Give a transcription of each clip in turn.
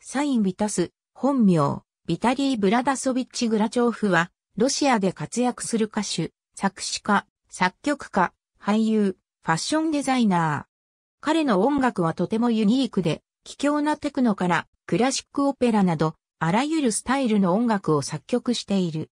サイン・ビタス、本名、ビタリー・ブラダソビッチ・グラチョーフは、ロシアで活躍する歌手、作詞家、作曲家、俳優、ファッションデザイナー。彼の音楽はとてもユニークで、奇境なテクノからクラシックオペラなど、あらゆるスタイルの音楽を作曲している。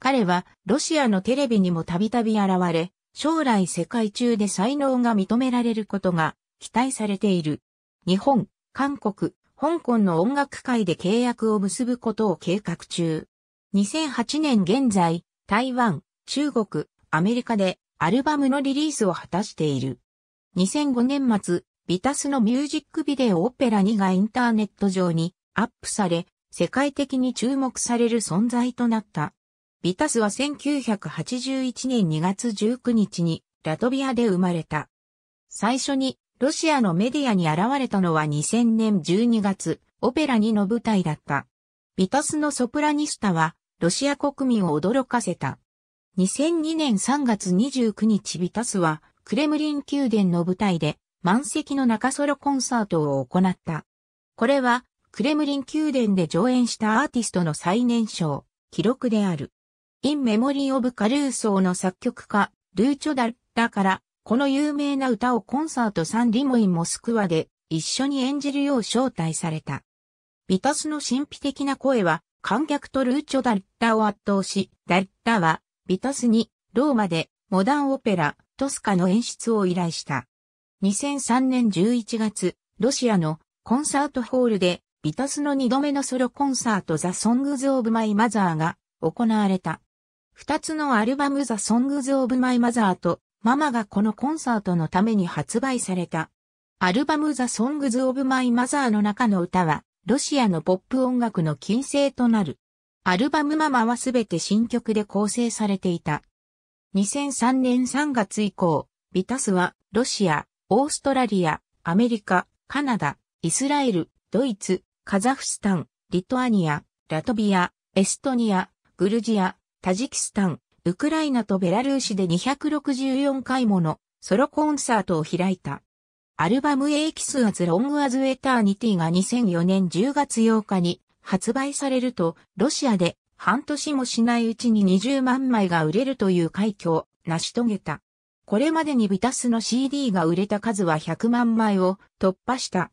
彼はロシアのテレビにもたびたび現れ、将来世界中で才能が認められることが期待されている。日本、韓国、香港の音楽界で契約を結ぶことを計画中。2008年現在、台湾、中国、アメリカでアルバムのリリースを果たしている。2005年末、ビタスのミュージックビデオオペラ2がインターネット上にアップされ、世界的に注目される存在となった。ビタスは1981年2月19日にラトビアで生まれた。最初にロシアのメディアに現れたのは2000年12月、オペラ2の舞台だった。ビタスのソプラニスタは、ロシア国民を驚かせた。2002年3月29日ビタスは、クレムリン宮殿の舞台で、満席の中ソロコンサートを行った。これは、クレムリン宮殿で上演したアーティストの最年少、記録である。インメモリーオブカルーソーの作曲家、ルーチョダッラからこの有名な歌をコンサートサンリモインモスクワで一緒に演じるよう招待された。ビタスの神秘的な声は観客とルーチョ・ダッタを圧倒し、ダッタはビタスにローマでモダンオペラトスカの演出を依頼した。2003年11月、ロシアのコンサートホールでビタスの二度目のソロコンサートザ・ソングズ・オブ・マイ・マザーが行われた。二つのアルバムザ・ソングズ・オブ・マイ・マザーとママがこのコンサートのために発売された。アルバムザ・ソングズ・オブ・マイ・マザーの中の歌は、ロシアのポップ音楽の金星となる。アルバムママはすべて新曲で構成されていた。2003年3月以降、ビタスはロシア、オーストラリア、アメリカ、カナダ、イスラエル、ドイツ、カザフスタン、リトアニア、ラトビア、エストニア、グルジア、タジキスタン、ウクライナとベラルーシで264回ものソロコンサートを開いた。アルバムエイキスアズロングアズエターニティが2004年10月8日に発売されると、ロシアで半年もしないうちに20万枚が売れるという快挙を成し遂げた。これまでにビタスの CD が売れた数は100万枚を突破した。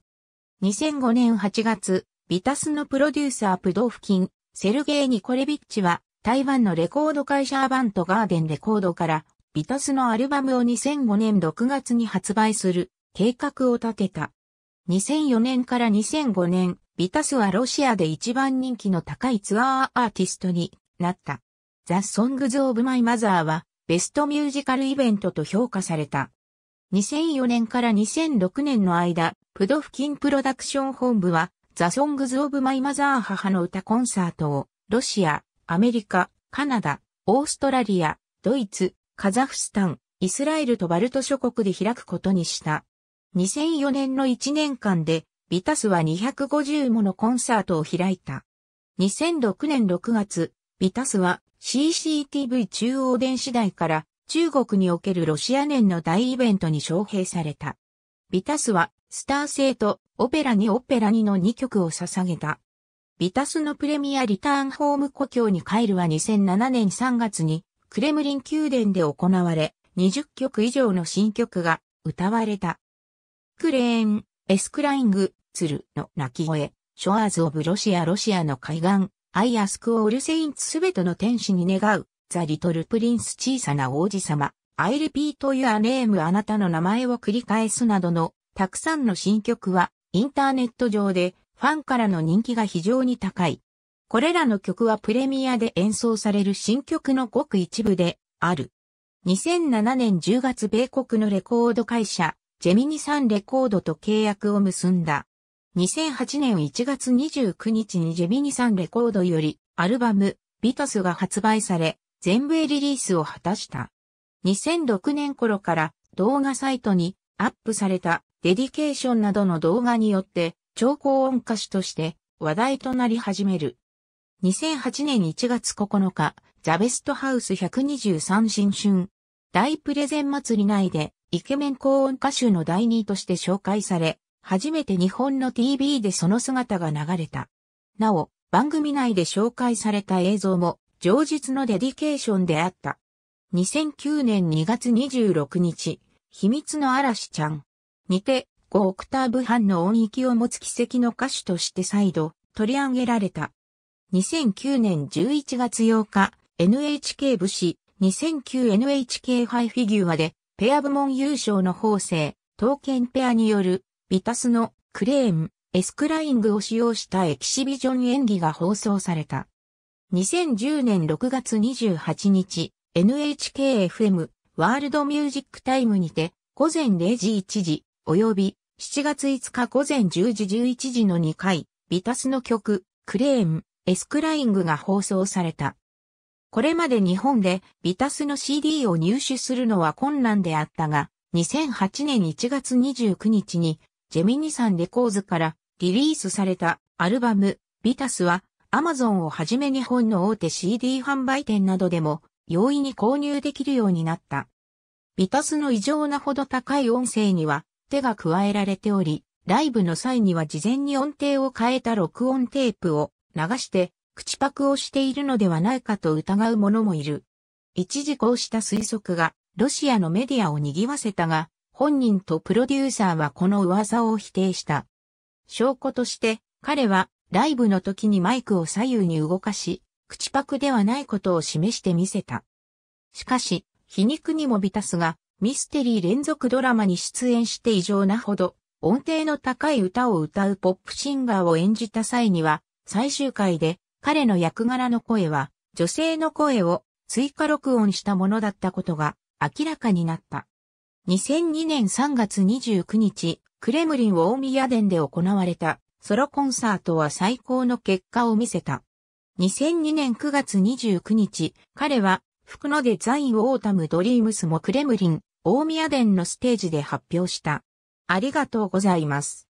2005年8月、ビタスのプロデューサープドーフキン、セルゲイ・ニコレビッチは台湾のレコード会社アバントガーデンレコードからビタスのアルバムを2005年6月に発売する計画を立てた。2004年から2005年、ビタスはロシアで一番人気の高いツアーアーティストになった。The Songs of My Mother はベストミュージカルイベントと評価された。2004年から2006年の間、プドフキンプロダクション本部は、ザ・ソングズ・オブ・マイ・マザー母の歌コンサートを、ロシア、アメリカ、カナダ、オーストラリア、ドイツ、カザフスタン、イスラエルとバルト諸国で開くことにした。2004年の1年間で、ビタスは250ものコンサートを開いた。2006年6月、ビタスは CCTV 中央電子台から中国におけるロシア年の大イベントに招聘された。ビタスはスター性とオペラにオペラにの2曲を捧げた。ビタスのプレミアリターンホーム故郷に帰るは2007年3月にクレムリン宮殿で行われ、20曲以上の新曲が歌われた。クレーン、エスクライング、ツルの鳴き声、ショアーズ・オブ・ロシア・ロシアの海岸、アイ・アスク・オール・セインツ・すべての天使に願う、ザ・リトル・プリンス小さな王子様、アイ・リピート・ユア・ネームあなたの名前を繰り返すなどの、たくさんの新曲は、インターネット上でファンからの人気が非常に高い。これらの曲はプレミアで演奏される新曲のごく一部である。2007年10月米国のレコード会社、ジェミニサンレコードと契約を結んだ。2008年1月29日にジェミニサンレコードよりアルバム、ビトスが発売され、全米リリースを果たした。2006年頃から動画サイトにアップされたデディケーションなどの動画によって超高音歌手として話題となり始める。2008年1月9日、ザ・ベストハウス123新春、大プレゼン祭り内でイケメン高音歌手の第2位として紹介され、初めて日本の TV でその姿が流れた。なお、番組内で紹介された映像も、上述のデディケーションであった。2009年2月26日、秘密の嵐ちゃん。にて、5オクターブ半の音域を持つ奇跡の歌手として再度取り上げられた。2009年11月8日、NHK 武士 2009NHK ハイフィギュアでペア部門優勝の法制、刀剣ペアによるビタスのクレーン、エスクライングを使用したエキシビジョン演技が放送された。2010年6月28日、NHKFM ワールドミュージックタイムにて午前0時1時及び7月5日午前10時11時の2回、ビタスの曲、クレーン、エスクライングが放送された。これまで日本でビタスの CD を入手するのは困難であったが、2008年1月29日にジェミニさんレコーズからリリースされたアルバムビタスはアマゾンをはじめ日本の大手 CD 販売店などでも容易に購入できるようになった。ビタスの異常なほど高い音声には手が加えられており、ライブの際には事前に音程を変えた録音テープを流して口パクをしているのではないかと疑う者もいる。一時こうした推測がロシアのメディアを賑わせたが、本人とプロデューサーはこの噂を否定した。証拠として彼はライブの時にマイクを左右に動かし、口パクではないことを示してみせた。しかし、皮肉にもビタスがミステリー連続ドラマに出演して異常なほど、音程の高い歌を歌うポップシンガーを演じた際には、最終回で彼の役柄の声は、女性の声を追加録音したものだったことが明らかになった。2002年3月29日、クレムリン大宮殿で行われたソロコンサートは最高の結果を見せた。2002年9月29日、彼は服のデザインオータムドリームスもクレムリン大宮殿のステージで発表した。ありがとうございます。